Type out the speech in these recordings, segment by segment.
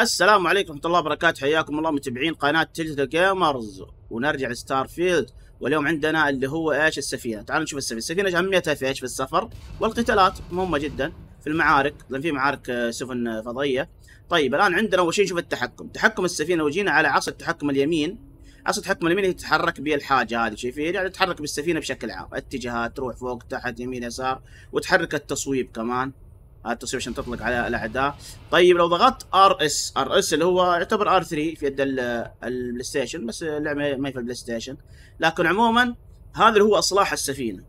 السلام عليكم ورحمة الله وبركاته حياكم الله متابعين قناة تلت جيمرز ونرجع لستار فيلد واليوم عندنا اللي هو ايش السفينة تعالوا نشوف السفينة السفينة اهميتها في ايش في السفر والقتالات مهمة جدا في المعارك لان في معارك آه، سفن آه، فضية طيب الان عندنا اول شيء نشوف التحكم تحكم السفينة وجينا على عصا التحكم اليمين عصا التحكم اليمين هي تتحرك بها الحاجة هذه شايفين يعني تتحرك بالسفينة بشكل عام اتجاهات تروح فوق تحت يمين يسار وتحرك التصويب كمان التصوير عشان تطلق على الاعداء طيب لو ضغطت ار اس ار اس اللي هو يعتبر ار 3 في يد البلاي ستيشن بس اللعبه ما هي في البلاي ستيشن لكن عموما هذا اللي هو اصلاح السفينه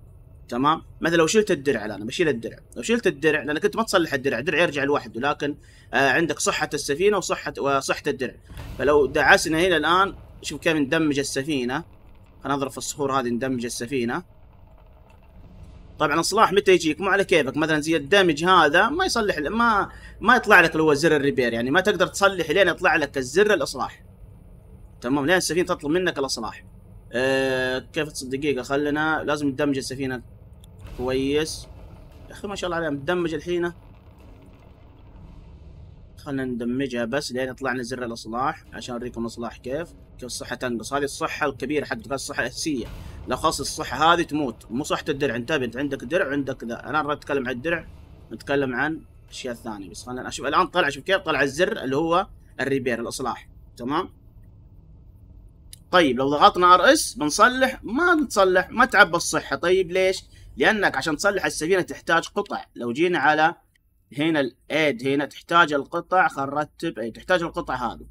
تمام مثلا لو شلت الدرع الان بشيل الدرع لو شلت الدرع لان كنت ما تصلح الدرع الدرع يرجع لوحده لكن آه عندك صحه السفينه وصحه وصحه الدرع فلو دعسنا هنا الان شوف كيف ندمج السفينه خلينا نضرب في الصخور هذه ندمج السفينه طبعا الصلاح متى يجيك مو على كيفك مثلا زي الدمج هذا ما يصلح ما ما يطلع لك اللي هو زر الريبير يعني ما تقدر تصلح لين يطلع لك الزر الاصلاح تمام لين السفينه تطلب منك الاصلاح أه كيف دقيقه خلنا لازم ندمج السفينه كويس يا اخي ما شاء الله عليها مدمج الحين خلنا ندمجها بس لين يطلع لنا زر الاصلاح عشان اوريكم الاصلاح كيف كيف الصحه تنقص هذه الصحه الكبيره حق الصحه الاساسيه لا خلاص الصحه هذه تموت مو صحه الدرع انتبه انت عندك درع عندك ذا انا اتكلم عن الدرع نتكلم عن اشياء ثانيه بس خلينا اشوف الان طلع شوف كيف طلع الزر اللي هو الريبير الاصلاح تمام طيب لو ضغطنا ار اس بنصلح ما بنصلح ما تعب الصحه طيب ليش لانك عشان تصلح السفينه تحتاج قطع لو جينا على هنا الايد هنا تحتاج القطع خلينا نرتب اي تحتاج القطع هذه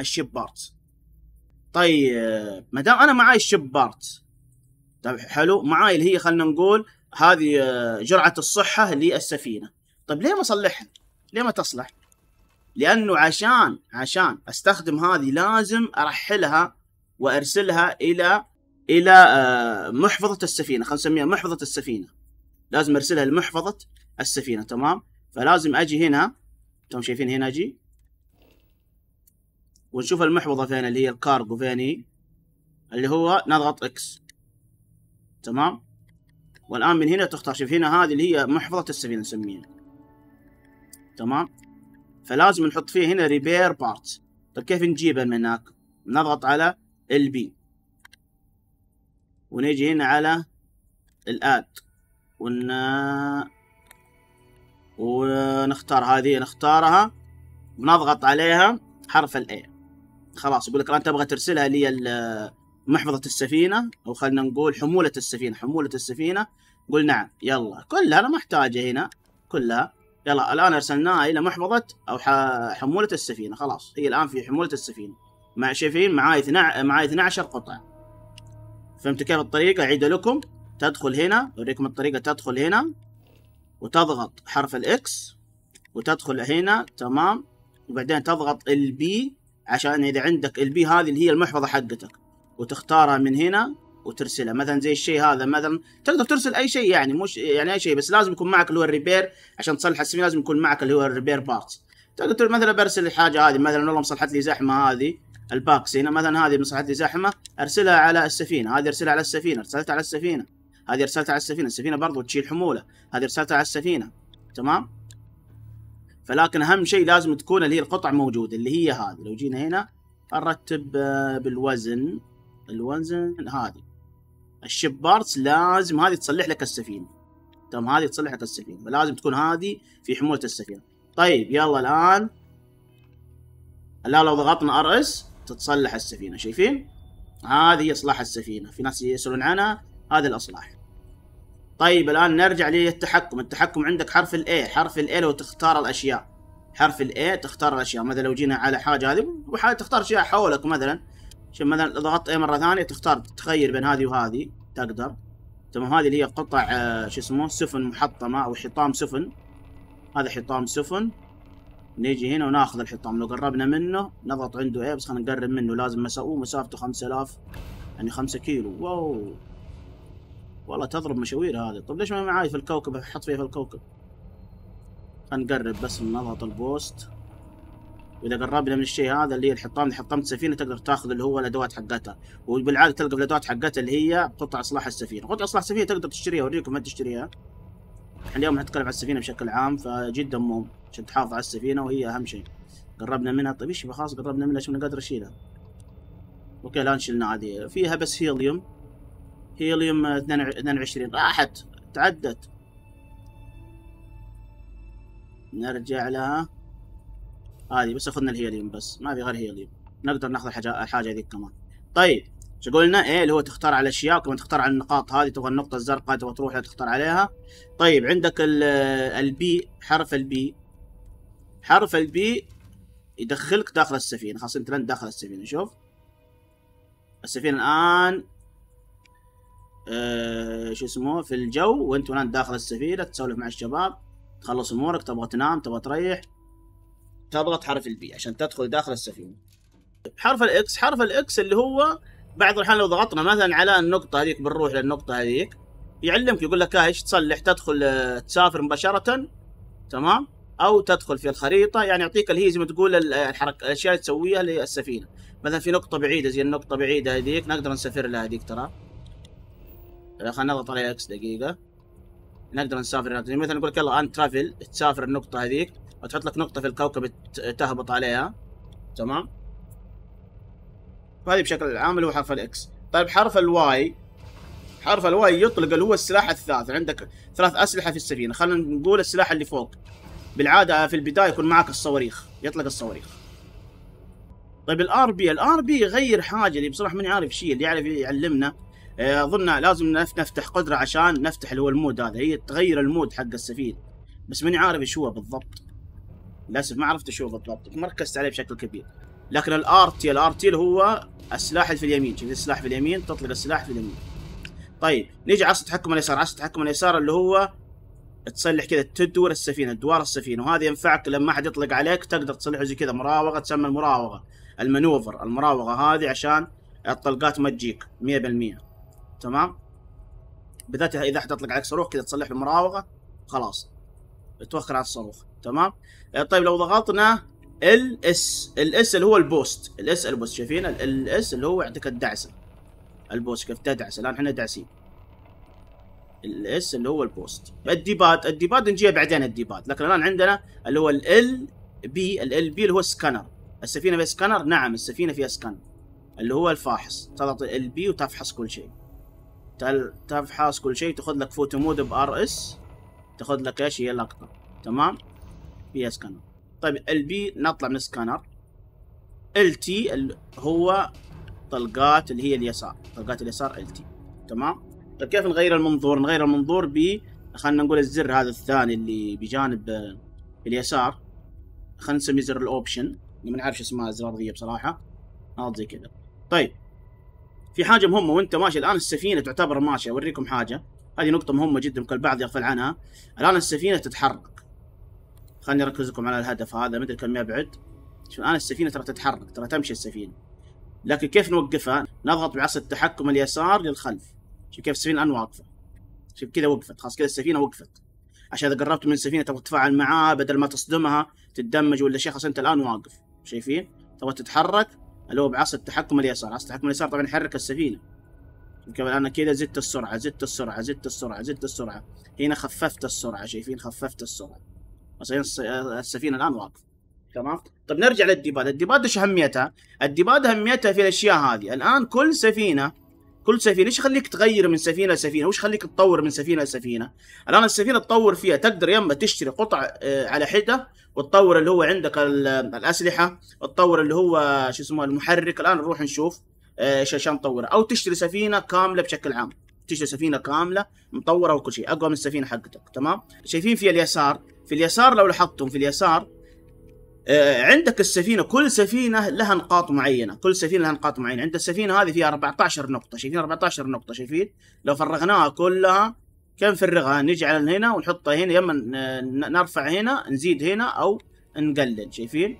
الشيب بارتس طيب ما دام انا معاي الشيب بارت طيب حلو معاي اللي هي خلينا نقول هذه آه، جرعه الصحه للسفينه طيب ليه ما اصلحها ليه ما تصلح لانه عشان عشان استخدم هذه لازم ارحلها وارسلها الى الى آه، محفظه السفينه خلينا نسميها محفظه السفينه لازم ارسلها لمحفظه السفينه تمام فلازم اجي هنا انتم شايفين هنا اجي ونشوف المحفظة فين اللي هي الكارغو فين هي اللي هو نضغط اكس تمام والآن من هنا تختار شوف هنا هذه اللي هي محفظة السفينة نسميها تمام فلازم نحط فيه هنا ريبير بارت طيب كيف نجيبها من هناك نضغط على بي ونجي هنا على الاد ون ونختار هذه نختارها ونضغط عليها حرف الاي خلاص يقول لك الان تبغى ترسلها لي محفظه السفينه او خلينا نقول حموله السفينه حموله السفينه قول نعم يلا كلها انا محتاجه هنا كلها يلا الان ارسلناها الى محفظه او حموله السفينه خلاص هي الان في حموله السفينه مع شايفين معاي 12 معاي 12 قطعه فهمتوا كيف الطريقه اعيد لكم تدخل هنا اوريكم الطريقه تدخل هنا وتضغط حرف الاكس وتدخل هنا تمام وبعدين تضغط البي عشان اذا عندك البي هذه اللي هي المحفظه حقتك وتختارها من هنا وترسلها مثلا زي الشيء هذا مثلا تقدر ترسل اي شيء يعني مش يعني اي شيء بس لازم يكون معك اللي هو الريبير عشان تصلح السيم لازم يكون معك اللي هو الريبير بارتس تقدر مثلا برسل الحاجه هذه مثلا والله مصلحت لي زحمه هذه الباكس هنا مثلا هذه مصلحت لي زحمه ارسلها على السفينه هذه ارسلها على السفينه ارسلتها على السفينه هذه ارسلتها على السفينه السفينه برضو تشيل حموله هذه ارسلتها على السفينه تمام فلكن اهم شيء لازم تكون اللي هي القطع موجوده اللي هي هذه لو جينا هنا نرتب آه، بالوزن الوزن هذه الشيب بارتس لازم هذه تصلح لك السفينه تمام هذه تصلح لك السفينه فلازم تكون هذه في حموله السفينه طيب يلا الان الان لو ضغطنا ار اس تتصلح السفينه شايفين هذه اصلاح السفينه في ناس يسالون عنها هذا الاصلاح طيب الآن نرجع للتحكم التحكم عندك حرف ال A حرف ال A لو تختار الأشياء حرف ال A تختار الأشياء مثلا لو جينا على حاجة هذه وحاجة تختار أشياء حولك مثلا شوف مثلا ضغطت A مرة ثانية تختار تخير بين هذه وهذه تقدر تمام هذه اللي هي قطع آه، شو اسمه سفن محطمة أو حطام سفن هذا حطام سفن نيجي هنا وناخذ الحطام لو قربنا منه نضغط عنده A إيه، بس خلينا نقرب منه لازم مسافته مسافته 5000 يعني 5 كيلو واو والله تضرب مشاوير هذه طب ليش ما معاي في الكوكب احط فيها في الكوكب نقرب بس من نضغط البوست واذا قربنا من الشيء هذا اللي هي الحطام حطمت سفينه تقدر تاخذ اللي هو الادوات حقتها وبالعاده تلقى في الادوات حقتها اللي هي قطع اصلاح السفينه قطع اصلاح السفينه تقدر تشتريها اوريكم ما تشتريها اليوم هنتكلم عن السفينه بشكل عام فجدا مهم عشان تحافظ على السفينه وهي اهم شيء قربنا منها طيب ايش خلاص قربنا منها شو قادر اشيلها اوكي الان شلنا هذه فيها بس هيليوم هيليوم 22 راحت تعدت نرجع لها هذه بس اخذنا الهيليوم بس ما في غير هيليوم نقدر ناخذ الحاجه الحاجه ذيك كمان طيب شو قلنا ايه اللي هو تختار على الاشياء كمان تختار على النقاط هذه تبغى النقطه الزرقاء تبغى تروح تختار عليها طيب عندك ال البي حرف البي حرف البي يدخلك داخل السفينه خلاص انت داخل السفينه شوف السفينه الان آه، شو اسمه في الجو وانت هناك داخل السفينه تسولف مع الشباب تخلص امورك تبغى تنام تبغى تريح تضغط حرف البي عشان تدخل داخل السفينه حرف الاكس حرف الاكس اللي هو بعض الاحيان لو ضغطنا مثلا على النقطه هذيك بنروح للنقطه هذيك يعلمك يقول لك ايش تصلح تدخل آه، تسافر مباشره تمام او تدخل في الخريطه يعني يعطيك اللي هي زي ما تقول الحركه الاشياء اللي تسويها للسفينه مثلا في نقطه بعيده زي النقطه بعيده هذيك نقدر نسافر لها هذيك ترى خلينا نضغط على اكس دقيقه نقدر نسافر هناك زي يعني مثلا نقول لك يلا انت ترافل تسافر النقطه هذيك وتحط لك نقطه في الكوكب تهبط عليها تمام هذه بشكل عام اللي هو حرف الاكس طيب حرف الواي حرف الواي يطلق اللي هو السلاح الثالث عندك ثلاث اسلحه في السفينه خلينا نقول السلاح اللي فوق بالعاده في البدايه يكون معك الصواريخ يطلق الصواريخ طيب الار بي الار بي يغير حاجه اللي يعني بصراحه ماني عارف شيء اللي يعرف يعلمنا إيه، اظن لازم نفتح قدره عشان نفتح اللي هو المود هذا هي تغير المود حق السفينه بس ماني عارف ايش هو بالضبط للاسف ما عرفت ايش هو بالضبط مركزت عليه بشكل كبير لكن الار تي الار تي اللي هو السلاح في اليمين شوف السلاح في اليمين تطلق السلاح في اليمين طيب نيجي عصا التحكم اليسار عصا التحكم اليسار اللي هو تصلح كذا تدور السفينه دوار السفينه وهذا ينفعك لما احد يطلق عليك تقدر تصلحه زي كذا مراوغه تسمى المراوغه المانوفر المراوغه هذه عشان الطلقات ما تجيك 100% تمام بالذات اذا حد اطلق عليك صاروخ كذا تصلح المراوغه خلاص توخر على الصاروخ تمام آه، طيب لو ضغطنا ال اس الاس اللي هو البوست الاس البوست شايفين الاس اللي هو عندك الدعسه البوست كيف تدعس الان احنا داعسين الاس اللي هو البوست الديباد الديباد نجيها بعدين الديباد لكن الان عندنا اللي هو ال بي ال بي اللي هو السكانر السفينه فيها سكانر نعم السفينه فيها سكانر اللي هو الفاحص تضغط ال بي وتفحص كل شيء تفحص كل شيء تاخذ لك فوتو مود بار اس تاخذ لك ايش هي لقطه تمام فيها سكانر طيب البي نطلع من السكانر ال تي هو طلقات اللي هي اليسار طلقات اليسار ال تي تمام طيب كيف نغير المنظور نغير المنظور ب خلينا نقول الزر هذا الثاني اللي بجانب اليسار خلينا نسميه زر الاوبشن ما نعرف ايش اسمها الزرار ذي بصراحه نقط زي كذا طيب في حاجه مهمه وانت ماشي الان السفينه تعتبر ماشيه اوريكم حاجه هذه نقطه مهمه جدا الكل بعض يغفل عنها الان السفينه تتحرك خليني اركز لكم على الهدف هذا مدري كم يبعد شوف الان السفينه ترى تتحرك ترى تمشي السفينه لكن كيف نوقفها نضغط بعصا التحكم اليسار للخلف شوف كيف السفينه الان واقفه شوف كذا وقفت خلاص كذا السفينه وقفت عشان اذا قربت من السفينه تبغى تتفاعل معاها بدل ما تصدمها تتدمج ولا شيء خلاص انت الان واقف شايفين تبغى تتحرك اللي هو بعصا التحكم اليسار عصا التحكم اليسار طبعا يحرك السفينه كمان انا كده زدت السرعه زدت السرعه زدت السرعه زدت السرعه هنا خففت السرعه شايفين خففت السرعه مثلا السفينه الان واقفه تمام طب نرجع للديباد الديباد ايش اهميتها الديباد اهميتها في الاشياء هذه الان كل سفينه كل سفينه ايش يخليك تغير من سفينه لسفينه وايش يخليك تطور من سفينه لسفينه الان السفينه تطور فيها تقدر يما تشتري قطع آه، على حده وتطور اللي هو عندك الاسلحه تطور اللي هو شو اسمه المحرك الان نروح نشوف ايش آه، عشان نطوره او تشتري سفينه كامله بشكل عام تشتري سفينه كامله مطوره وكل شيء اقوى من السفينه حقتك تمام شايفين في اليسار في اليسار لو لاحظتم في اليسار آه، عندك السفينه كل سفينه لها نقاط معينه كل سفينه لها نقاط معينه عند السفينه هذه فيها 14 نقطه شايفين 14 نقطه شايفين لو فرغناها كلها كنفرغها نجي على هنا ونحطها هنا يما نرفع هنا نزيد هنا او نقلل شايفين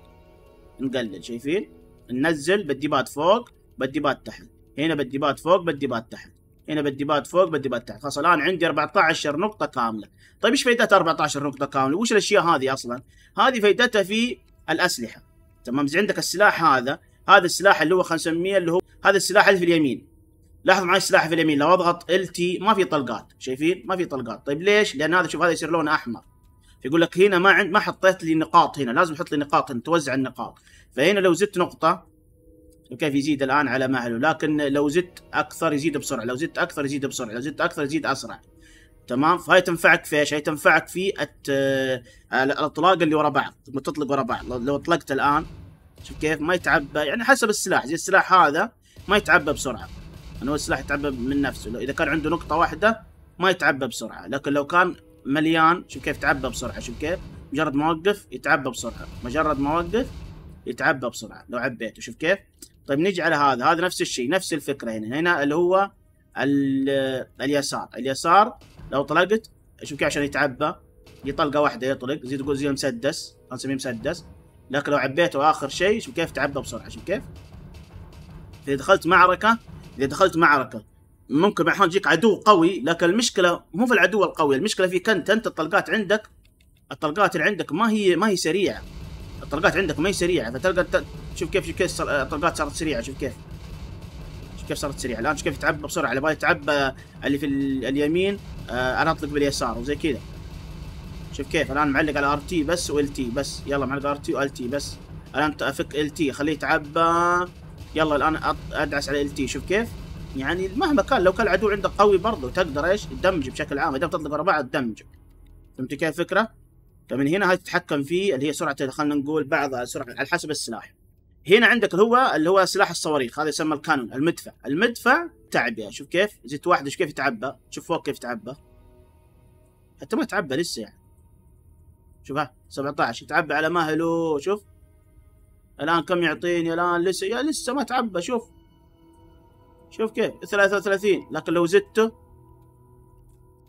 نقلل شايفين ننزل بالديبات فوق بالديبات تحت هنا بالديبات فوق بالديبات تحت هنا بالديبات فوق بالديبات تحت خلاص الان عندي 14 نقطه كامله طيب ايش فائدتها 14 نقطه كامله وش الاشياء هذه اصلا هذه فائدتها في الاسلحه تمام عندك السلاح هذا هذا السلاح اللي هو خلينا نسميه اللي هو هذا السلاح اللي في اليمين لاحظ معي السلاح في اليمين لو اضغط ال تي ما في طلقات شايفين ما في طلقات طيب ليش لان هذا شوف هذا يصير لونه احمر فيقول لك هنا ما عند ما حطيت لي نقاط هنا لازم احط لي نقاط هنا توزع النقاط فهنا لو زدت نقطه كيف يزيد الان على مهله لكن لو زدت اكثر يزيد بسرعه لو زدت اكثر يزيد بسرعه لو زدت اكثر يزيد اسرع تمام فهي تنفعك في ايش؟ هي تنفعك في الت... الاطلاق اللي ورا بعض لما تطلق ورا بعض لو اطلقت الان شوف كيف ما يتعبى يعني حسب السلاح زي السلاح هذا ما يتعبى بسرعه انه هو السلاح يتعبى من نفسه لو إذا كان عنده نقطة واحدة ما يتعبى بسرعة لكن لو كان مليان شوف كيف تعبى بسرعة شوف كيف مجرد ما أوقف يتعبى بسرعة مجرد ما أوقف يتعبى بسرعة لو عبيته شوف كيف طيب نجي على هذا هذا نفس الشيء نفس الفكرة هنا هنا اللي هو اليسار اليسار لو طلقت شوف كيف عشان يتعبى يطلقه واحدة يطلق زي تقول زي مسدس نسميه مسدس لكن لو عبيته آخر شيء شوف كيف تعبى بسرعة شوف كيف إذا دخلت معركة اذا دخلت معركه ممكن بعض الاحيان يجيك عدو قوي لكن المشكله مو في العدو القوي المشكله فيك انت انت الطلقات عندك الطلقات اللي عندك ما هي ما هي سريعه الطلقات عندك ما هي سريعه فتلقى شوف كيف شوف كيف الطلقات صارت سريعه شوف كيف شوف كيف صارت سريعه الان شوف كيف تعبى بسرعه على بالي تعبى آه، اللي في اليمين آه، انا اطلق باليسار وزي كذا شوف كيف الان معلق على ار تي بس وال تي بس يلا معلق ار تي وال تي بس الان افك ال تي خليه يتعبى آه. يلا الان ادعس على ال تي شوف كيف يعني مهما كان لو كان العدو عندك قوي برضه تقدر ايش تدمج بشكل عام اذا تطلق ورا بعض تدمج فهمت كيف الفكره؟ فمن هنا هاي تتحكم فيه اللي هي سرعه خلينا نقول بعضها سرعه على حسب السلاح هنا عندك اللي هو اللي هو سلاح الصواريخ هذا يسمى الكانون المدفع المدفع تعبئه شوف كيف زيت واحد شوف كيف يتعبى شوف فوق كيف يتعبى حتى ما تعبى لسه يعني شوف ها 17 يتعبى على مهله شوف الان كم يعطيني الان لسه يا لسه ما تعبى شوف شوف كيف 33 لكن لو زدته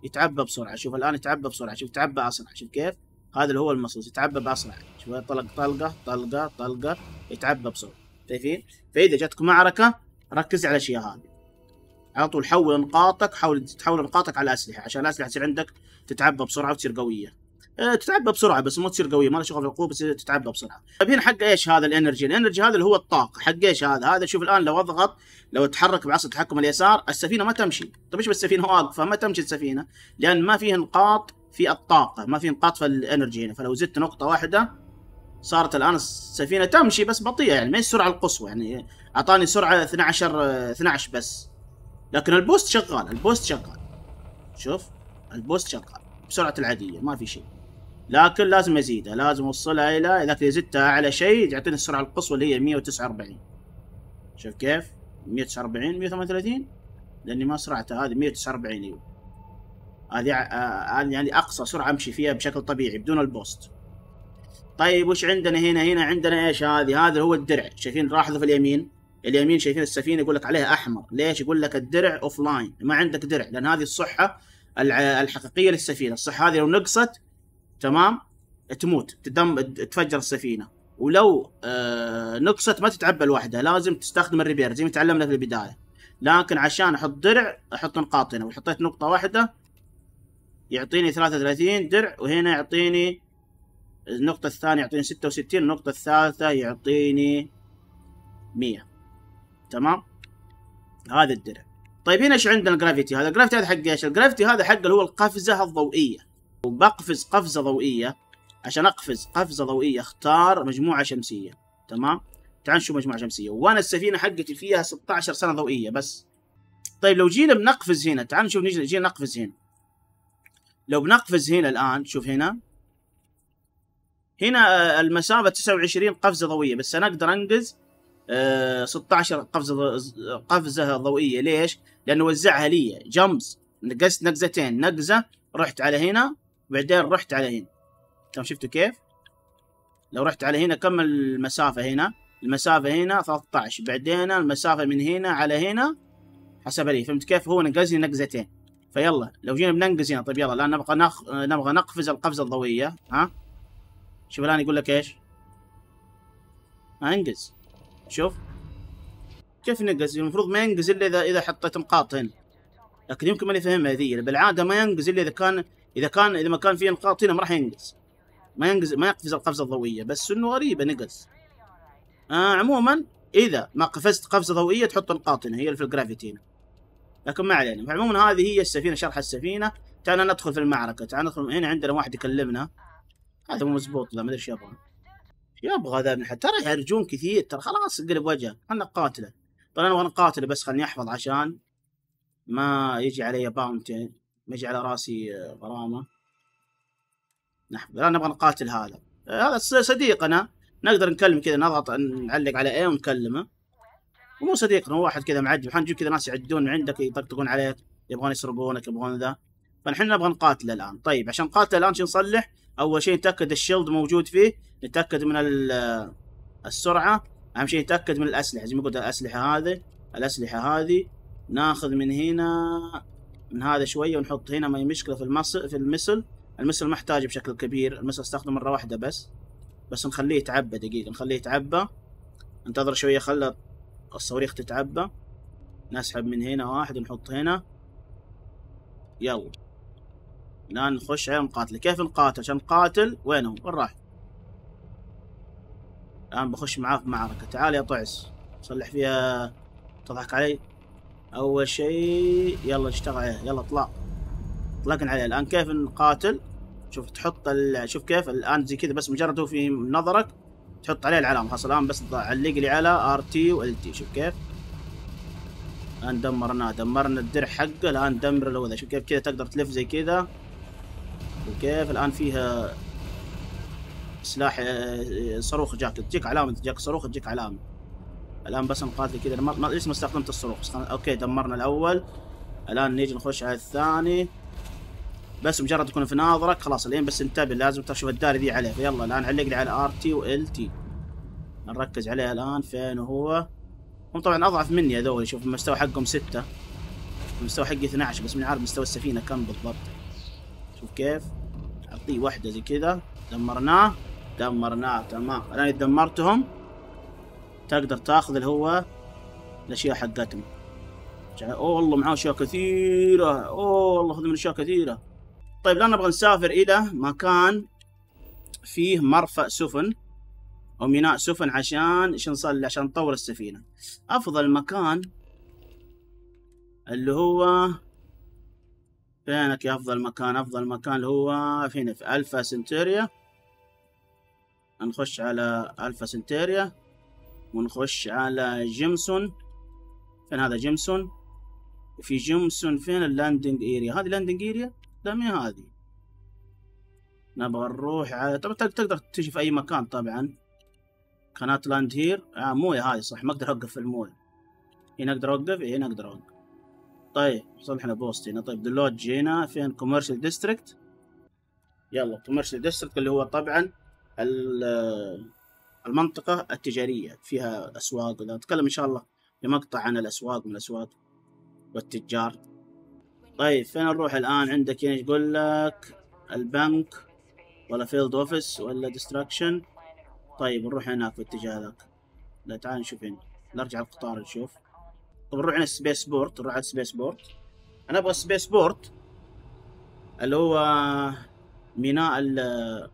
يتعبى بسرعه شوف الان يتعبى بسرعه شوف تعبى اسرع شوف كيف هذا اللي هو المصاص يتعبى باسرع شوف طلق طلقه طلقه طلقه يتعبى بسرعه شايفين فاذا جاتك معركه ركز على الاشياء هذه على طول حول نقاطك حول تحول نقاطك على اسلحه عشان الاسلحه تصير عندك تتعبى بسرعه وتصير قويه آه، تتعبى بسرعه بس ما تصير قويه ما لها شغل في القوه بس تتعبى بسرعه. طيب هنا حق ايش هذا الانرجي؟ الانرجي هذا اللي هو الطاقه، حق ايش هذا؟ هذا شوف الان لو اضغط لو اتحرك بعصا التحكم اليسار السفينه ما تمشي، طيب ايش بالسفينه واقفه ما تمشي السفينه لان ما فيه نقاط في الطاقه، ما فيه نقاط في الانرجي هنا، فلو زدت نقطه واحده صارت الان السفينه تمشي بس بطيئه يعني ما هي السرعه القصوى يعني اعطاني سرعه 12 12 بس. لكن البوست شغال، البوست شغال. شوف البوست شغال بسرعه العاديه ما في شيء. لكن لازم ازيدها لازم اوصلها الى اذا زدتها على شيء يعطيني السرعه القصوى اللي هي 149 شوف كيف 149 138 لاني ما سرعتها هذه 149 ايوه هذه هذه يعني اقصى سرعه امشي فيها بشكل طبيعي بدون البوست طيب وش عندنا هنا هنا عندنا ايش هذه هذا هو الدرع شايفين لاحظوا في اليمين اليمين شايفين السفينه يقول لك عليها احمر ليش يقول لك الدرع اوف لاين ما عندك درع لان هذه الصحه الحقيقيه للسفينه الصحه هذه لو نقصت تمام تموت تدم تفجر السفينه ولو آه، نقصت ما تتعبى لوحدها لازم تستخدم الريبير زي ما تعلمنا في البدايه لكن عشان احط درع احط نقاط هنا وحطيت نقطه واحده يعطيني 33 درع وهنا يعطيني النقطة الثانية يعطيني 66 النقطة الثالثة يعطيني 100 تمام هذا الدرع طيب هنا ايش عندنا الجرافيتي هذا الجرافيتي هذا حق ايش الجرافيتي هذا حق اللي هو القفزة الضوئية وبقفز قفزة ضوئية عشان اقفز قفزة ضوئية اختار مجموعة شمسية تمام تعال نشوف مجموعة شمسية وانا السفينة حقتي فيها 16 سنة ضوئية بس طيب لو جينا بنقفز هنا تعال نشوف نجي جينا نقفز هنا لو بنقفز هنا الان شوف هنا هنا آه، المسافة 29 قفزة ضوئية بس انا اقدر انقز 16 آه، قفزة قفزة ضوئية ليش؟ لأنه وزعها لي جمبز نقزت نقزتين نقزة رحت على هنا وبعدين رحت على هنا كم شفتوا كيف لو رحت على هنا كم المسافة هنا المسافة هنا 13 بعدين المسافة من هنا على هنا حسب لي فهمت كيف هو نقزني نقزتين فيلا لو جينا بننقز هنا طيب يلا الان نبغى نخ... نبغى نقفز القفزة الضوئية ها شوف الان يقول لك ايش انقز شوف كيف ننقز المفروض ما ينقز الا اذا اذا حطيت نقاط هنا لكن يمكن ما يفهمها ذي بالعاده ما ينقز الا اذا كان اذا كان اذا ما كان في نقاط هنا ما راح ينقز ما ينقز ما يقفز القفزه الضوئيه بس انه غريبه نقز آه عموما اذا ما قفزت قفزه ضوئيه تحط نقاط هنا هي اللي في الجرافيتي لكن ما علينا عموما هذه هي السفينه شرح السفينه تعال ندخل في المعركه تعال ندخل هنا عندنا واحد يكلمنا هذا مو مزبوط ذا ما ادري ايش يبغى يبغى ذا ابن ترى يهرجون كثير ترى خلاص قلب وجهه خلنا نقاتله طبعا انا ابغى نقاتله بس خلني احفظ عشان ما يجي علي باونتي مجي على راسي آه، غرامة نحن لا نبغى نقاتل هذا آه، هذا صديقنا نقدر نكلم كذا نضغط نعلق على ايه ونكلمه ومو صديقنا هو واحد كذا معجب حنجيب كذا ناس يعدون من عندك يطقطقون عليك يبغون يسرقونك يبغون ذا فنحن نبغى نقاتله الان طيب عشان نقاتله الان شو نصلح اول شيء نتاكد الشيلد موجود فيه نتاكد من السرعه اهم شيء نتاكد من الاسلحه زي ما قلت الاسلحه هذه الاسلحه هذه ناخذ من هنا من هذا شويه ونحط هنا ما هي مشكله في المصل في المسل المسل ما بشكل كبير المسل استخدم مره واحده بس بس نخليه يتعبى دقيقه نخليه يتعبى انتظر شويه خلى الصواريخ تتعبى نسحب من هنا واحد ونحط هنا يلا الان نخش على المقاتل كيف نقاتل عشان نقاتل وين هو وين راح الان بخش معاه في معركه تعال يا طعس صلح فيها تضحك علي اول شيء يلا اشتغل عليه يلا اطلع اطلقنا عليه الان كيف نقاتل شوف تحط ال... شوف كيف الان زي كذا بس مجرد هو في نظرك تحط عليه العلامه خلاص الان بس علق لي على ار تي وال تي شوف كيف الان دمرناه دمرنا الدرع حقه الان دمر له ذا شوف كيف كذا تقدر تلف زي كذا وكيف الان فيها سلاح آه، صاروخ جاك تجيك علامه تجيك صاروخ تجيك علامه الان بس نقاتل كذا ما ليش ما استخدمت الصاروخ اوكي دمرنا الاول الان نيجي نخش على الثاني بس مجرد تكون في ناظرك خلاص الين بس انتبه لازم تشوف الداري ذي عليه يلا الان علق لي على ار تي وال تي نركز عليه الان فين هو هم طبعا اضعف مني هذول شوف المستوى حقهم ستة المستوى حقي 12 بس من عارف مستوى السفينة كم بالضبط شوف كيف اعطيه واحدة زي كذا دمرناه دمرناه تمام الان دمرتهم تقدر تاخذ اللي هو الاشياء حقتهم يعني اوه والله معاه اشياء كثيرة اوه والله خذ من اشياء كثيرة طيب الان نبغى نسافر الى مكان فيه مرفأ سفن او ميناء سفن عشان ايش نصلي عشان نطور السفينة افضل مكان اللي هو فينك يا افضل مكان افضل مكان اللي هو فين في الفا سنتيريا نخش على الفا سنتيريا ونخش على جيمسون فين هذا جيمسون وفي جيمسون فين اللاندنج اريا هذه لاندنج اريا لا مي هذه نبغى نروح على طبعا تقدر تجي في اي مكان طبعا قناة لاند هير آه موية هاي صح ما اقدر اوقف في الموية هنا اقدر اوقف إيه، هنا اقدر اوقف طيب صلحنا بوست هنا طيب دلوت جينا فين كوميرشال ديستريكت يلا كوميرشال ديستريكت اللي هو طبعا المنطقة التجارية فيها أسواق وذا نتكلم إن شاء الله في مقطع عن الأسواق من الأسواق والتجار طيب فين نروح الآن عندك هنا يقول لك البنك ولا فيلد أوفيس ولا ديستراكشن طيب نروح هناك في الاتجاه ذاك لا تعال نشوف هنا نرجع القطار نشوف طيب نروح هنا سبيس بورت نروح على سبيس بورت أنا أبغى سبيس بورت اللي هو ميناء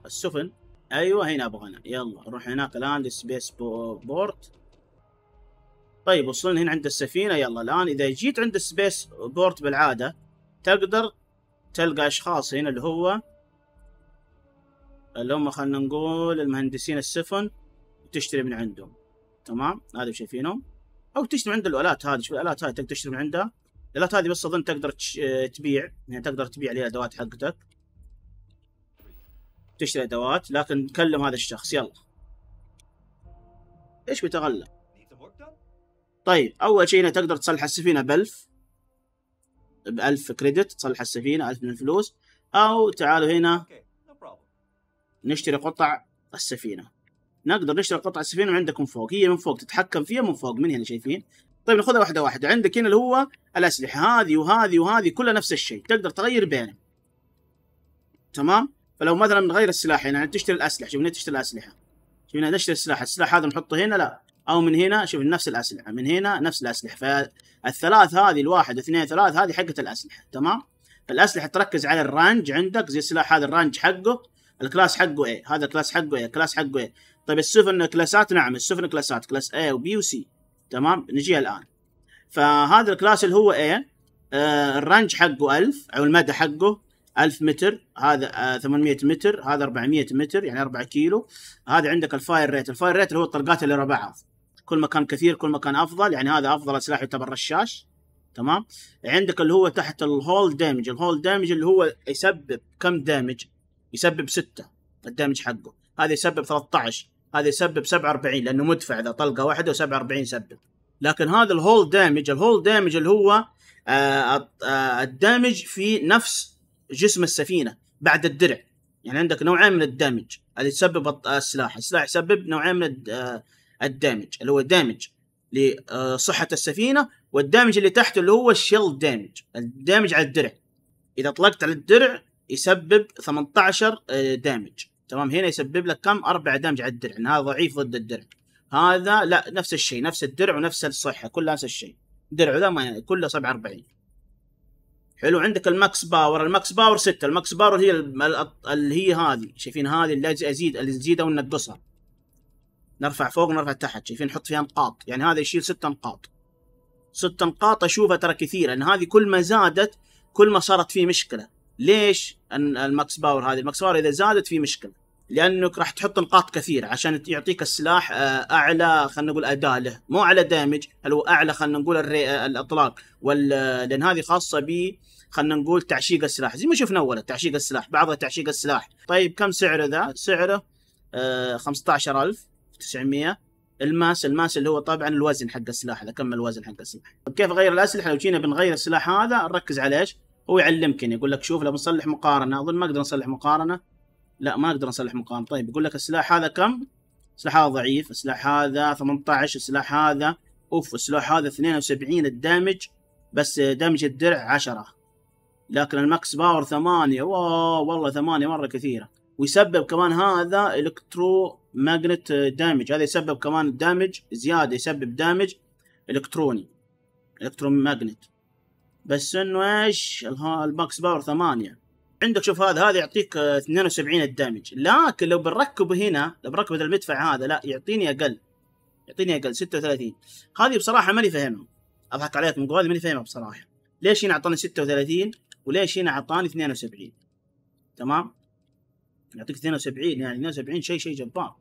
السفن ايوه هنا انا يلا نروح هناك الان للسبيس بورت طيب وصلنا هنا عند السفينة يلا الان اذا جيت عند السبيس بورت بالعادة تقدر تلقى اشخاص هنا اللي هو اللي هم خلنا نقول المهندسين السفن تشتري من عندهم تمام هذا شايفينهم او تشتري من عند الالات هذه شوف الالات هذه تقدر تشتري من عندها الالات هذه بس اظن تقدر تبيع يعني تقدر تبيع لي الادوات حقتك تشتري ادوات لكن كلم هذا الشخص يلا ايش بيتغلب طيب اول شيء هنا تقدر تصلح السفينه بألف بألف كريدت تصلح السفينه ألف من الفلوس او تعالوا هنا نشتري قطع السفينه نقدر نشتري قطع السفينه من عندكم فوق هي من فوق تتحكم فيها من فوق من هنا شايفين طيب ناخذها واحده واحده عندك هنا اللي هو الاسلحه هذه وهذه وهذه كلها نفس الشيء تقدر تغير بينهم تمام فلو مثلا نغير السلاح هنا يعني تشتري الاسلحه شوف هنا تشتري الاسلحه شوف هنا نشتري السلاح السلاح هذا نحطه هنا لا او من هنا شوف نفس الاسلحه من هنا نفس الاسلحه فالثلاث هذه الواحد اثنين ثلاث هذه حقه الاسلحه تمام فالاسلحه تركز على الرانج عندك زي السلاح هذا الرانج حقه الكلاس حقه ايه هذا الكلاس حقه ايه الكلاس حقه ايه طيب السفن كلاسات نعم السفن كلاسات كلاس اي وبي وسي تمام نجيها الان فهذا الكلاس اللي هو ايه آه حقه 1000 او المدى حقه 1000 متر هذا 800 آه، متر هذا 400 متر يعني 4 كيلو هذا عندك الفاير ريت الفاير ريت اللي هو الطلقات اللي ورا بعض كل ما كان كثير كل ما كان افضل يعني هذا افضل سلاح يعتبر رشاش تمام عندك اللي هو تحت الهول دامج الهول دامج اللي هو يسبب كم دامج يسبب 6 الدامج حقه هذا يسبب 13 هذا يسبب 47 لانه مدفع اذا طلقه واحده و47 يسبب لكن هذا الهول دامج الهول دامج اللي هو آه آه, آه، الدامج في نفس جسم السفينه بعد الدرع يعني عندك نوعين من الدامج اللي يسبب السلاح السلاح يسبب نوعين من آه، الدامج اللي هو دامج لصحة السفينة والدامج اللي تحته اللي هو الشيل دامج الدامج على الدرع إذا طلقت على الدرع يسبب 18 دامج آه، تمام هنا يسبب لك كم أربع دامج على الدرع هذا ضعيف ضد الدرع هذا لا نفس الشيء نفس الدرع ونفس الصحة كلها نفس الشيء درع ذا ما كله 47 حلو عندك الماكس باور الماكس باور 6 الماكس باور هي اللي هي هذه شايفين هذه اللي ازيد اللي نزيدها وننقصها نرفع فوق ونرفع تحت شايفين نحط فيها نقاط يعني هذا يشيل 6 نقاط 6 نقاط اشوفها ترى كثير لان هذه كل ما زادت كل ما صارت فيه مشكله ليش الماكس باور هذه الماكس باور اذا زادت في مشكله لانك راح تحط نقاط كثير عشان يعطيك السلاح آه، اعلى خلينا نقول اداء له مو اعلى دامج هل هو اعلى خلينا نقول آه، الاطلاق وال لان هذه خاصه ب خلينا نقول تعشيق السلاح زي ما شفنا اول تعشيق السلاح بعضها تعشيق السلاح طيب كم سعره ذا سعره 15900 آه، الماس الماس اللي هو طبعا الوزن حق السلاح هذا كم الوزن حق السلاح طيب كيف اغير الاسلحه لو جينا بنغير السلاح هذا نركز على ايش هو يعلمك يعني يقول لك شوف لو بنصلح مقارنه اظن ما اقدر نصلح مقارنه لا ما اقدر اصلح مقام طيب يقول لك السلاح هذا كم السلاح هذا ضعيف السلاح هذا 18 السلاح هذا اوف السلاح هذا 72 الدامج بس دمج الدرع 10 لكن الماكس باور 8 واو والله 8 مره كثيره ويسبب كمان هذا الكترو ماجنت دامج هذا يسبب كمان دامج زياده يسبب دامج الكتروني الكترو ماجنت بس انه ايش الماكس باور 8 عندك شوف هذا هذا يعطيك 72 آه، الدامج لكن لو بنركبه هنا لو بنركب المدفع هذا لا يعطيني اقل يعطيني اقل 36 هذه بصراحه ماني فاهمها اضحك عليكم من هذه ماني فاهمها بصراحه ليش هنا اعطاني 36 وليش هنا اعطاني 72 تمام يعطيك 72 يعني 72 شيء شيء جبار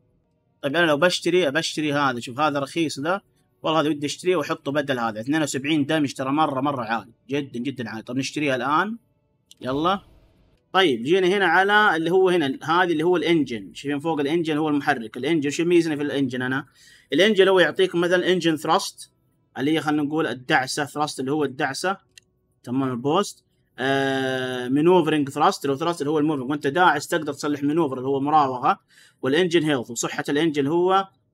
طيب انا لو بشتري بشتري هذا شوف هذا رخيص ذا والله هذا ودي اشتريه واحطه بدل هذا 72 دامج ترى مره مره عالي جدا جدا عالي طب نشتريها الان يلا طيب جينا هنا على اللي هو هنا هذه اللي هو الانجن شايفين فوق الانجن هو المحرك الانجن شو ميزنا في الانجن انا الانجن هو يعطيكم مثلا انجن ثرست اللي هي خلينا نقول الدعسه ثرست اللي هو الدعسه تمام البوست آه منوفرنج ثرست لو ثرست اللي هو الموفرنج وانت داعس تقدر تصلح منوفر اللي هو مراوغه والانجن هيلث وصحه الانجن هو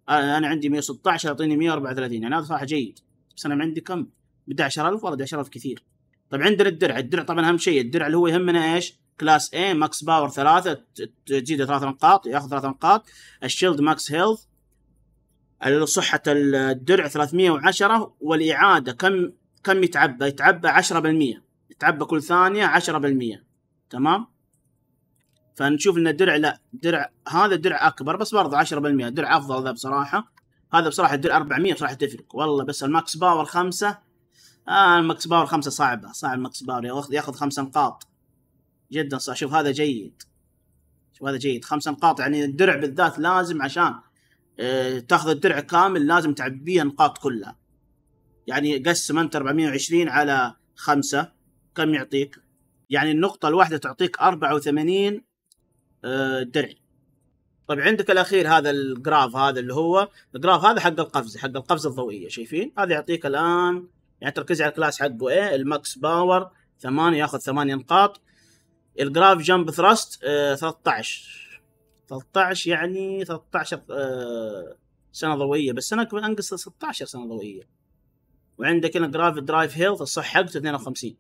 آه انا عندي 116 يعطيني 134 يعني هذا صراحه جيد بس انا عندي كم 11000 ولا 11000 كثير طيب عندنا الدرع الدرع طبعا اهم شيء الدرع اللي هو يهمنا ايش كلاس اي ماكس باور ثلاثة تزيده ثلاث نقاط ياخذ ثلاث نقاط الشيلد ماكس هيلث صحة الدرع 310 والإعادة كم كم يتعبى؟ يتعبى 10% يتعبى كل ثانية 10% تمام؟ فنشوف ان الدرع لا درع هذا درع اكبر بس برضه 10% درع افضل ذا بصراحة هذا بصراحة الدرع 400 بصراحة تفرق والله بس الماكس باور خمسة آه الماكس باور خمسة صعبة صعب الماكس باور ياخذ ياخذ نقاط جدا صح شوف هذا جيد شوف هذا جيد خمس نقاط يعني الدرع بالذات لازم عشان آه، تاخذ الدرع كامل لازم تعبيه النقاط كلها يعني قسم انت 420 على خمسة كم يعطيك يعني النقطة الواحدة تعطيك 84 آه، درع طيب عندك الاخير هذا الجراف هذا اللي هو الجراف هذا حق القفزه حق القفزه الضوئيه شايفين هذا يعطيك الان يعني تركز على الكلاس حقه ايه الماكس باور ثمانية ياخذ ثمانية نقاط الجراف جامب ثراست 13 13 يعني 13 آه، سنه ضوئيه بس انا انقص 16 سنه ضوئيه وعندك هنا جراف درايف هيلث الصح حقته 52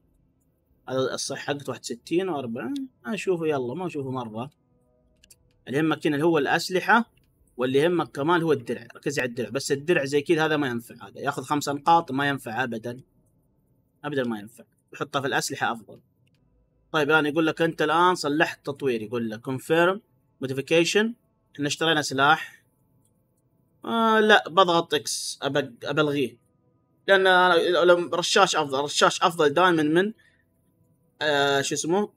هذا الصح حقته 61 و40 اشوفه يلا ما اشوفه مره اللي يهمك هنا اللي هو الاسلحه واللي يهمك كمان هو الدرع ركز على الدرع بس الدرع زي كذا هذا ما ينفع هذا ياخذ خمس نقاط ما ينفع ابدا ابدا ما ينفع يحطها في الاسلحه افضل طيب الان يقول لك انت الان صلحت تطوير يقول لك كونفيرم موديفيكيشن احنا اشترينا سلاح آه لا بضغط اكس ابلغيه لان انا رشاش افضل رشاش افضل دائما من آه شو اسمه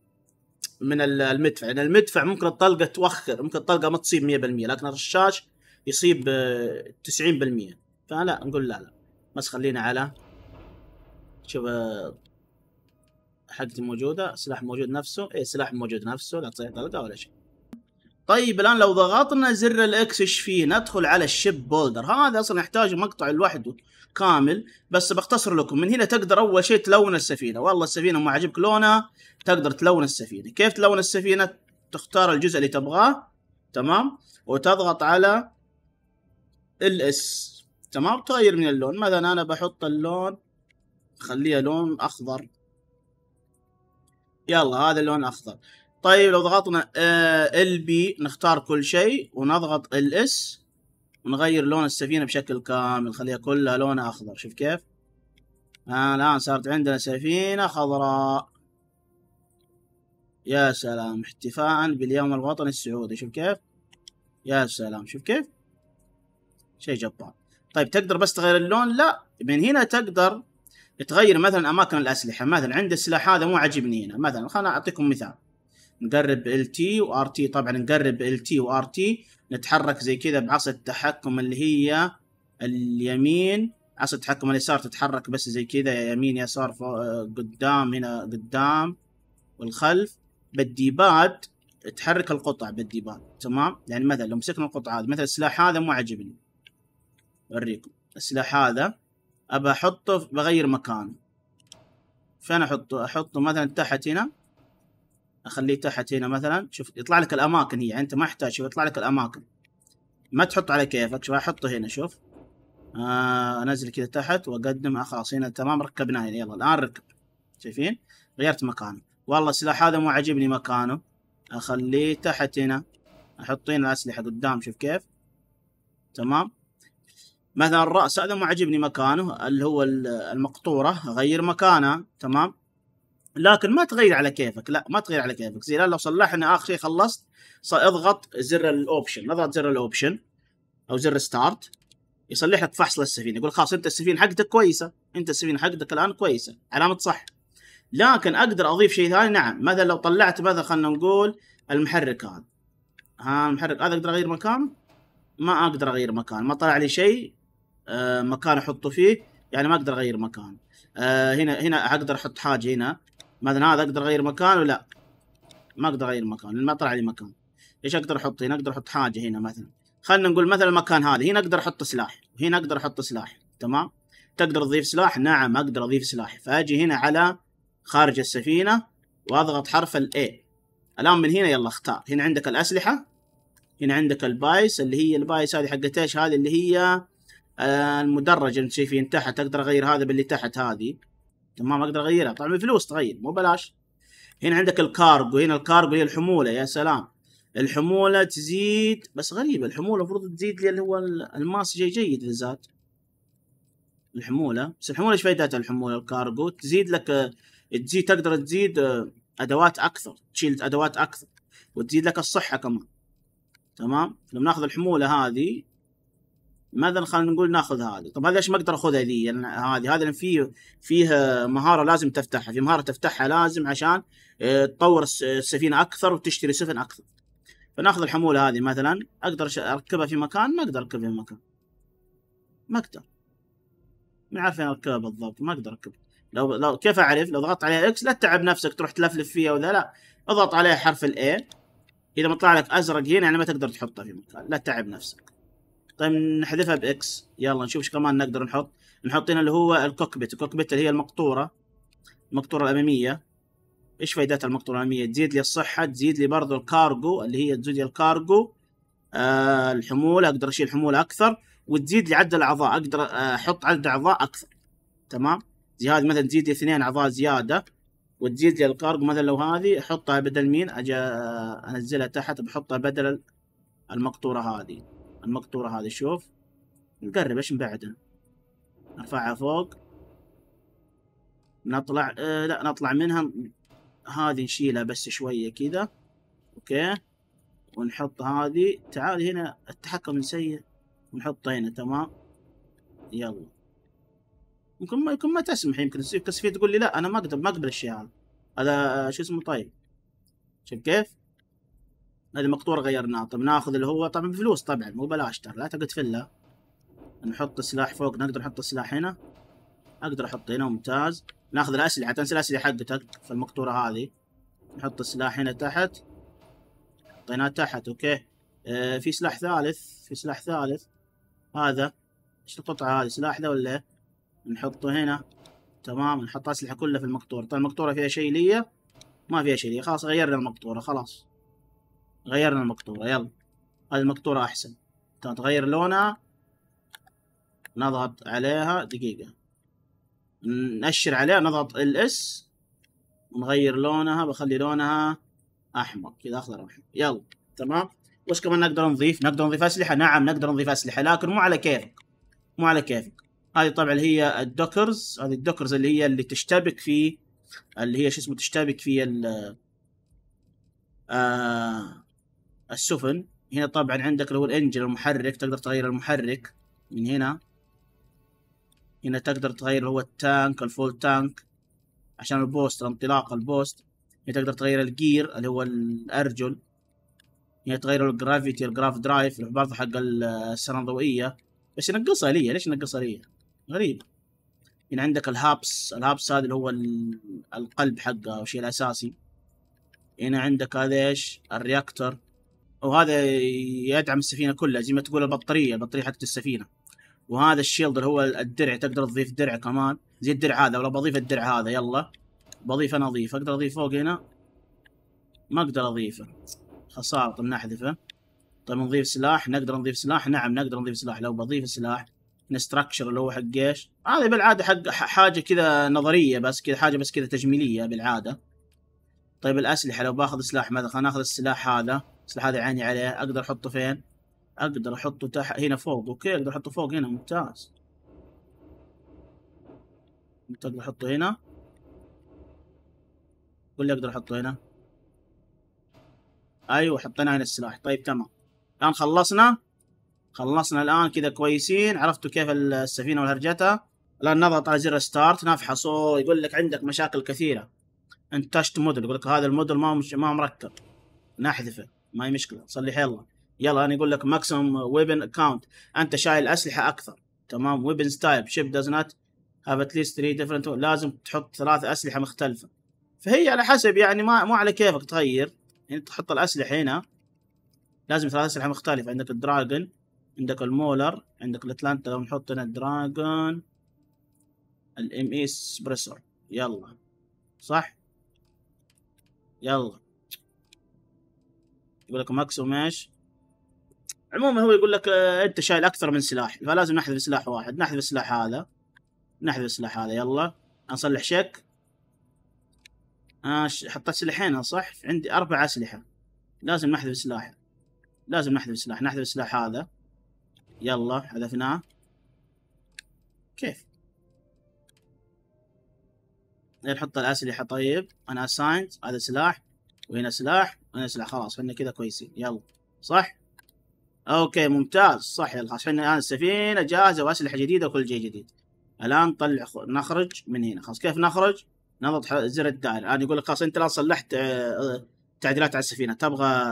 من المدفع لان يعني المدفع ممكن الطلقه توخر ممكن الطلقه ما تصيب 100% لكن الرشاش يصيب 90% آه، فلا نقول لا لا بس خلينا على شوف آه، حقتي موجوده سلاح موجود نفسه اي سلاح موجود نفسه لا تصير طلقه ولا شيء طيب الان لو ضغطنا زر الاكس ايش فيه ندخل على الشيب بولدر هذا اصلا يحتاج مقطع لوحده كامل بس بختصر لكم من هنا تقدر اول شيء تلون السفينه والله السفينه ما عجبك لونها تقدر تلون السفينه كيف تلون السفينه تختار الجزء اللي تبغاه تمام وتضغط على الاس تمام تغير من اللون مثلا انا بحط اللون خليه لون اخضر يلا هذا اللون افضل طيب لو ضغطنا آه، ال بي نختار كل شيء ونضغط الاس ونغير لون السفينه بشكل كامل خليها كلها لونها اخضر شوف كيف آه الان صارت عندنا سفينه خضراء يا سلام احتفاء باليوم الوطني السعودي شوف كيف يا سلام شوف كيف شيء جبار طيب تقدر بس تغير اللون لا من هنا تقدر تغير مثلا اماكن الاسلحه مثلا عند السلاح هذا مو عاجبني هنا مثلا خلنا اعطيكم مثال نقرب ال تي وار تي طبعا نقرب ال تي وار تي نتحرك زي كذا بعصا التحكم اللي هي اليمين عصا التحكم اليسار تتحرك بس زي كذا يمين يسار قدام هنا قدام والخلف بالديباد تحرك القطع بالديباد تمام يعني مثلا لو مسكنا القطعة هذه مثلا السلاح هذا مو عاجبني اوريكم السلاح هذا ابى احطه بغير مكانه فين احطه احطه مثلا تحت هنا اخليه تحت هنا مثلا شوف يطلع لك الاماكن هي يعني انت ما احتاج شوف يطلع لك الاماكن ما تحط على كيفك شوف احطه هنا شوف آه انزل كذا تحت واقدم خلاص هنا تمام ركبناه هنا يلا الان ركب شايفين غيرت مكانه والله السلاح هذا مو عاجبني مكانه اخليه تحت هنا احط هنا الاسلحه قدام شوف كيف تمام مثلا الراس هذا ما عجبني مكانه اللي هو المقطوره غير مكانها تمام لكن ما تغير على كيفك لا ما تغير على كيفك زي لو صلحنا اخر شيء خلصت اضغط زر الاوبشن اضغط زر الاوبشن او زر ستارت يصلح لك فحص للسفينه يقول خلاص انت السفينه حقتك كويسه انت السفينه حقتك الان كويسه علامه صح لكن اقدر اضيف شيء ثاني نعم مثلا لو طلعت مثلا خلينا نقول المحرك هذا ها المحرك هذا اقدر اغير مكانه ما اقدر اغير مكان ما طلع لي شيء آه، مكان احطه فيه يعني ما اقدر اغير مكان آه، هنا هنا اقدر احط حاجه هنا مثلا هذا اقدر اغير مكانه ولا ما اقدر اغير مكان ما طلع لي مكان ايش اقدر احط هنا اقدر احط حاجه هنا مثلا خلينا نقول مثلا المكان هذا هنا اقدر احط سلاح هنا اقدر احط سلاح تمام تقدر تضيف سلاح نعم اقدر اضيف سلاح فاجي هنا على خارج السفينه واضغط حرف الاي الان من هنا يلا اختار هنا عندك الاسلحه هنا عندك البايس اللي هي البايس هذه حقت ايش هذه اللي هي المدرج اللي شايفين تحت اقدر اغير هذا باللي تحت هذه تمام اقدر اغيرها طبعا بفلوس تغير مو بلاش هنا عندك الكارجو هنا الكارجو هي الحموله يا سلام الحموله تزيد بس غريبه الحموله المفروض تزيد اللي هو الماس شيء جيد بالذات الحموله بس الحموله ايش فائدتها الحموله الكارجو تزيد لك تزيد تقدر تزيد آه، ادوات اكثر تشيل ادوات اكثر وتزيد لك الصحه كمان تمام لما ناخذ الحموله هذه ماذا خلينا نقول ناخذ هذه طب هذا ليش ما اقدر اخذها ذي يعني هذه هذا فيه فيه مهاره لازم تفتحها في مهاره تفتحها لازم عشان آه، تطور السفينه اكثر وتشتري سفن اكثر فناخذ الحموله هذه مثلا اقدر اركبها في مكان ما اقدر اركبها في مكان ما اقدر ما عارف فين اركبها بالضبط ما اقدر اركبها لو لو كيف اعرف لو ضغطت عليها اكس لا تتعب نفسك تروح تلفلف فيها ولا لا اضغط عليها حرف الاي اذا ما طلع لك ازرق هنا يعني ما تقدر تحطها في مكان لا تتعب نفسك طيب نحذفها باكس يلا نشوف ايش كمان نقدر نحط نحط هنا اللي هو الكوكبيت الكوكبيت اللي هي المقطوره المقطوره الاماميه ايش فائدات المقطوره الاماميه تزيد لي الصحه تزيد لي برضه الكارجو اللي هي تزيد لي الكارجو آه الحموله اقدر اشيل حموله اكثر وتزيد لي عدد الاعضاء اقدر احط عدد اعضاء اكثر تمام زي هذه مثلا تزيد لي اثنين اعضاء زياده وتزيد لي الكارجو مثلا لو هذه احطها بدل مين اجي انزلها تحت بحطها بدل المقطوره هذه المقطورة هذه شوف نقرب ايش نبعده نرفعها فوق نطلع آه لا نطلع منها هذه نشيلها بس شوية كذا اوكي ونحط هذه تعال هنا التحكم سيء ونحطها هنا تمام يلا يمكن ما يكون ما تسمح يمكن الكسفية تقول لي لا انا ما اقدر ما اقبل الشيء هذا هذا آه، شو اسمه طيب شوف كيف هذه مقطورة غيرناها طب ناخذ اللي هو طبعا بفلوس طبعا مو بلاش ترى لا تقعد فله نحط السلاح فوق نقدر نحط السلاح هنا اقدر احط هنا ممتاز ناخذ الاسلحه تنسى الاسلحه حقتك في المقطوره هذه نحط السلاح هنا تحت حطيناه تحت اوكي آه في سلاح ثالث في سلاح ثالث هذا ايش القطعه هذه سلاح ذا ولا إيه؟ نحطه هنا تمام نحط اسلحه كلها في المقطوره طيب المقطوره فيها شيء ليا ما فيها شيء ليا خلاص غيرنا المقطوره خلاص غيرنا المقطورة يلا هذه المقطورة أحسن تغير لونها نضغط عليها دقيقة نأشر عليها نضغط الاس نغير لونها بخلي لونها أحمر كذا أخضر أحمر يلا تمام وش كمان نقدر نضيف نقدر نضيف أسلحة نعم نقدر نضيف أسلحة لكن مو على كيفك مو على كيفك هذه طبعا اللي هي الدوكرز هذه الدوكرز اللي هي اللي تشتبك في اللي هي شو اسمه تشتبك في ال آه السفن هنا طبعا عندك اللي هو الانجن المحرك تقدر تغير المحرك من هنا هنا تقدر تغير اللي هو التانك الفول تانك عشان البوست انطلاق البوست هنا تقدر تغير الجير اللي هو الارجل هنا تغير الجرافيتي الجراف درايف برضه حق السنة الضوئية بس ينقصها لي ليش ينقصها لي غريب هنا عندك الهابس الهابس هذا اللي هو القلب حقه او الشيء الاساسي هنا عندك هذا ايش الرياكتور وهذا يدعم السفينه كلها زي ما تقول البطاريه البطاريه حقت السفينه وهذا الشيلد اللي هو الدرع تقدر تضيف درع كمان زي الدرع هذا ولا بضيف الدرع هذا يلا بضيف انا اضيف اقدر اضيف فوق هنا ما اقدر اضيفه خساره بنحذفه نحذفه طيب نضيف سلاح نقدر نضيف سلاح نعم نقدر نضيف سلاح لو بضيف سلاح نستراكشر اللي هو حق ايش هذا بالعاده حق حاجه كذا نظريه بس كذا حاجه بس كذا تجميليه بالعاده طيب الاسلحه لو باخذ سلاح مثلا خلينا ناخذ السلاح هذا مثل هذا عيني عليه اقدر احطه فين؟ اقدر احطه تحت هنا فوق اوكي اقدر احطه فوق هنا ممتاز اقدر احطه هنا قول لي اقدر احطه هنا ايوه حطينا هنا السلاح طيب تمام الان خلصنا خلصنا الان كذا كويسين عرفتوا كيف السفينه وهرجتها الان نضغط على زر ستارت نفحصه يقول لك عندك مشاكل كثيره انتشت موديل يقول لك هذا الموديل ما مش ما مركب نحذفه ما هي مشكله صلح يلا يلا انا اقول لك ماكسيمم ويبن اكونت انت شايل اسلحه اكثر تمام ويبن ستايب شيب داز نوت هاف ات ليست 3 ديفرنت لازم تحط ثلاث اسلحه مختلفه فهي على حسب يعني ما مو على كيفك تغير يعني تحط الاسلحه هنا لازم ثلاث اسلحه مختلفه عندك الدراجون عندك المولر عندك الاتلانتا لو نحط هنا الدراجون الام اي اسبريسور يلا صح يلا يقول لك ماكسو ماش عموما هو يقول لك آه، انت شايل اكثر من سلاح فلازم نحذف سلاح واحد نحذف السلاح هذا نحذف السلاح هذا يلا نصلح شك آه حطيت سلاحين صح عندي اربع اسلحه لازم نحذف سلاح لازم نحذف سلاح نحذف السلاح هذا يلا حذفناه كيف نحط الاسلحه طيب انا اسايند هذا سلاح وهنا سلاح وهنا سلاح خلاص احنا كذا كويسين يلا صح اوكي ممتاز صح يلا خلاص احنا الان السفينه جاهزه واسلحه جديده وكل شيء جديد الان نطلع نخرج من هنا خلاص كيف نخرج نضغط زر الدائره الان يقول لك خلاص انت الان صلحت آه، آه، تعديلات على السفينه تبغى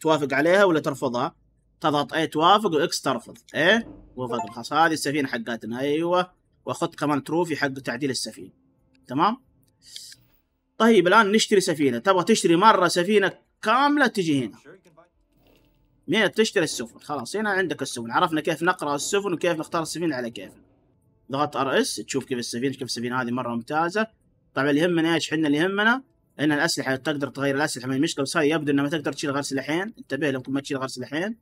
توافق عليها ولا ترفضها تضغط اي توافق واكس ترفض ايه وفضل خلاص هذه السفينه حقتنا ايوه واخذت كمان تروفي حق تعديل السفينه تمام طيب الآن نشتري سفينة تبغى تشتري مرة سفينة كاملة تجي هنا مين تشتري السفن خلاص هنا عندك السفن عرفنا كيف نقرأ السفن وكيف نختار السفينة على كيفنا ضغط ار اس تشوف كيف السفينة كيف السفينة هذه مرة ممتازة طبعا اللي يهمنا ايش احنا اللي يهمنا ان الاسلحه تقدر تغير الاسلحه ما هي مشكله بس هاي يبدو انه ما تقدر تشيل غير سلاحين انتبه لو ما تشيل غير سلاحين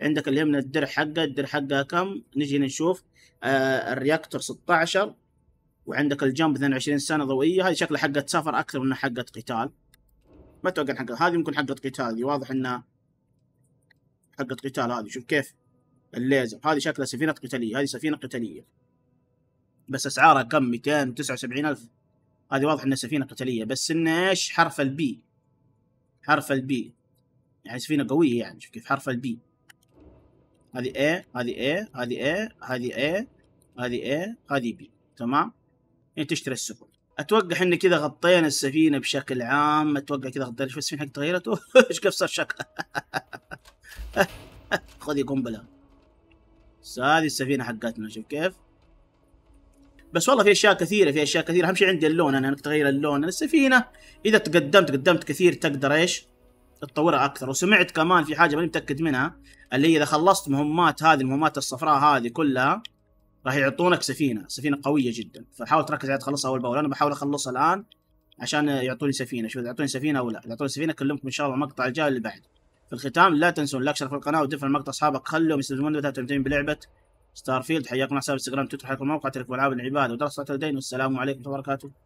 عندك اللي يهمنا الدرع حقه الدرع حقه كم نجي نشوف آه الرياكتور 16 وعندك الجنب 22 سنه ضوئيه هذه شكلها حقه سفر اكثر من حقه قتال ما اتوقع حقه هذه ممكن حقه قتال دي واضح انها حقه قتال هذه شوف كيف الليزر هذه شكلها سفينه قتاليه هذه سفينه قتاليه بس اسعارها كم 279 الف هذه واضح انها سفينه قتاليه بس انه ايش حرف البي حرف البي يعني سفينه قويه يعني شوف كيف حرف البي هذه ايه هذه ايه هذه ايه هذه ايه هذه ايه هذه بي تمام هي إيه، تشتري السفن اتوقع ان كذا غطينا السفينه بشكل عام اتوقع كذا غطينا شوف السفينه حق تغيرت ايش كيف صار شكلها خذي قنبله هذه السفينه حقتنا شوف كيف بس والله في اشياء كثيره في اشياء كثيره اهم شيء عندي اللون انا انك تغير اللون السفينه اذا تقدمت قدمت كثير تقدر ايش تطورها اكثر وسمعت كمان في حاجه ماني متاكد منها اللي هي اذا خلصت مهمات هذه المهمات الصفراء هذه كلها راح يعطونك سفينه سفينه قويه جدا فحاول تركز عليها تخلصها اول باول انا بحاول اخلصها الان عشان يعطوني سفينه شوف يعطوني سفينه او لا اذا اعطوني سفينه اكلمكم ان شاء الله المقطع الجاي اللي بعد في الختام لا تنسون لايك في القناه ودفع المقطع اصحابك خلهم يستخدمون وتهتمون بلعبه ستار فيلد حياكم حساب انستغرام تويتر حياكم الموقع تلك العاب العباده ودراسه الدين والسلام عليكم ورحمه الله وبركاته